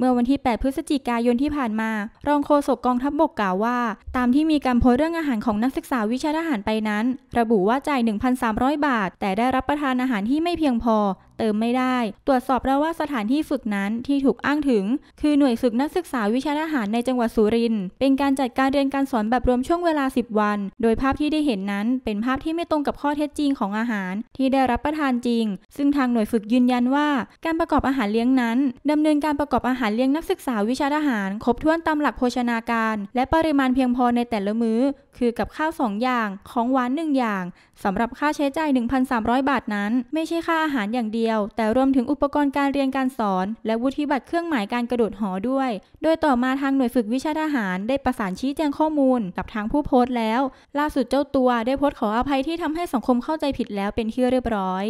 เมื่อวันที่ 8 พฤศจิกายนที่ผ่านมา รองโฆษกกองทัพบบกกล่าวว่า ตามที่มีการโพสเรื่องอาหารของนักศึกษาวิชาทหารไปนั้น ระบุว่าจ่าย 1,300 บาท แต่ได้รับประทานอาหารที่ไม่เพียงพอเติมไม่ได้ ตรวจสอบแล้วว่าสถานที่ฝึกนั้นที่ถูกอ้างถึง คือหน่วยฝึกนักศึกษาวิชาทหารในจังหวัดสุรินทร์ เป็นการจัดการเรียนการสอนแบบรวมช่วงเวลา 10 วัน โดยภาพที่ได้เห็นนั้นเป็นภาพที่ไม่ตรงกับข้อเท็จจริงของอาหาร ที่ได้รับประทานจริง ซึ่งทางหน่วยฝึกยืนยันว่า การประกอบอาหารเลี้ยงนั้น ดำเนินการประกอบอาหารเลี้ยงนักศึกษาวิชาทหาร ครบถ้วนตามหลักโภชนาการ และปริมาณเพียงพอในแต่ละมื้อ คือกับข้าว2อย่างของหวาน1อย่างสำหรับค่าใช้จ่าย 1,300 บาทนั้น ไม่ใช่ค่าอาหารอย่างเดียวยวแต่รวมถึงอุปกรณ์การเรียนการสอน และวุฒิบัตรเครื่องหมายการกระโดดหอด้วย โดยต่อมาทางหน่วยฝึกวิชาทหาร ได้ประสานชี้แจงข้อมูล กับทางผู้โพสต์แล้ว ล่าสุดเจ้าตัวได้โพสต์ขออภัยที่ทำให้สังคมเข้าใจผิดแล้วเป็นที่เรียบร้อย